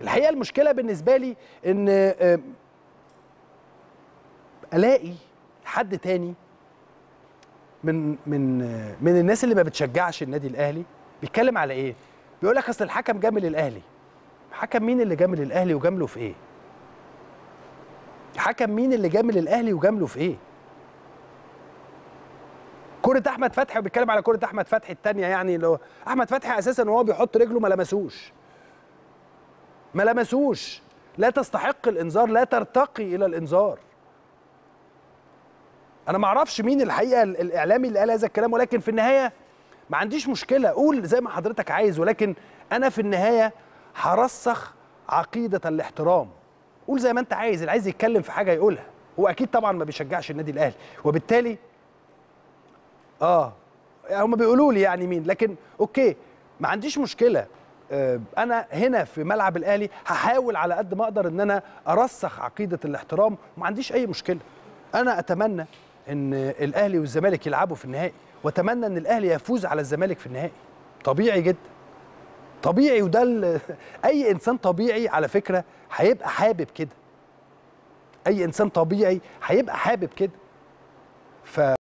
الحقيقه المشكله بالنسبه لي ان آه، الاقي حد تاني من من من الناس اللي ما بتشجعش النادي الاهلي بيتكلم على ايه بيقول لك اصل الحكم جامل الاهلي حكم مين اللي جامل الاهلي وجامله في ايه حكم مين اللي جامل الاهلي وجامله في ايه كرة احمد فتحي وبيتكلم على كرة احمد فتحي الثانيه يعني اللي هو احمد فتحي اساسا وهو بيحط رجله ما لمسوش ما لمسوش لا تستحق الانذار لا ترتقي الى الانذار انا ما اعرفش مين الحقيقه الاعلامي اللي قال هذا الكلام ولكن في النهايه ما عنديش مشكله قول زي ما حضرتك عايز ولكن انا في النهايه هرسخ عقيده الاحترام قول زي ما انت عايز اللي عايز يتكلم في حاجه يقولها هو اكيد طبعا ما بيشجعش النادي الاهلي وبالتالي اه هم بيقولوا لي يعني مين لكن اوكي ما عنديش مشكله آه، انا هنا في ملعب الاهلي هحاول على قد ما اقدر ان انا ارسخ عقيده الاحترام وما عنديش اي مشكله انا اتمنى ان الاهلي والزمالك يلعبوا في النهائي واتمنى ان الاهلي يفوز على الزمالك في النهائي طبيعي جدا طبيعي وده اي انسان طبيعي على فكره هيبقى حابب كده اي انسان طبيعي هيبقى حابب كده ف